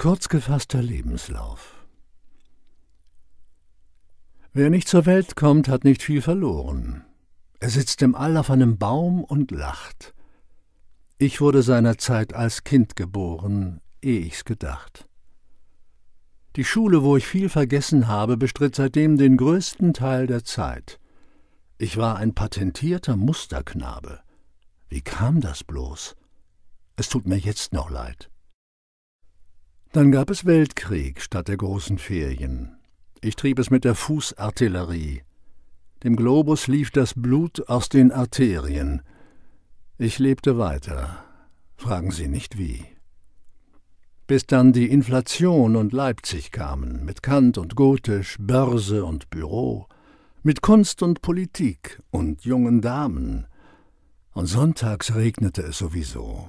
Kurz gefasster Lebenslauf. Wer nicht zur Welt kommt, hat nicht viel verloren. Er sitzt im All auf einem Baum und lacht. Ich wurde seinerzeit als Kind geboren, eh ich's gedacht. Die Schule, wo ich viel vergessen habe, bestritt seitdem den größten Teil der Zeit. Ich war ein patentierter Musterknabe. Wie kam das bloß? Es tut mir jetzt noch leid. Dann gab es Weltkrieg statt der großen Ferien. Ich trieb es mit der Fußartillerie. Dem Globus lief das Blut aus den Arterien. Ich lebte weiter. Fragen Sie nicht wie. Bis dann die Inflation und Leipzig kamen, mit Kant und Gotisch, Börse und Büro, mit Kunst und Politik und jungen Damen. Und sonntags regnete es sowieso.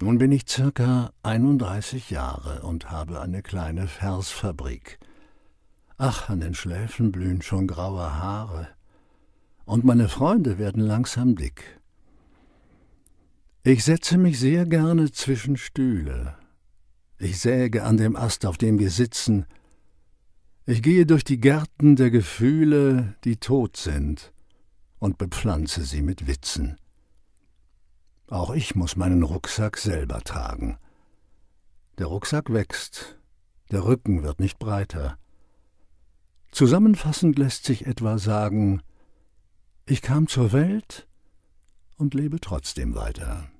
Nun bin ich circa 31 Jahre und habe eine kleine Versfabrik. Ach, an den Schläfen blühen schon graue Haare. Und meine Freunde werden langsam dick. Ich setze mich sehr gerne zwischen Stühle. Ich säge an dem Ast, auf dem wir sitzen. Ich gehe durch die Gärten der Gefühle, die tot sind, und bepflanze sie mit Witzen. Auch ich muss meinen Rucksack selber tragen. Der Rucksack wächst, der Rücken wird nicht breiter. Zusammenfassend lässt sich etwa sagen, ich kam zur Welt und lebe trotzdem weiter.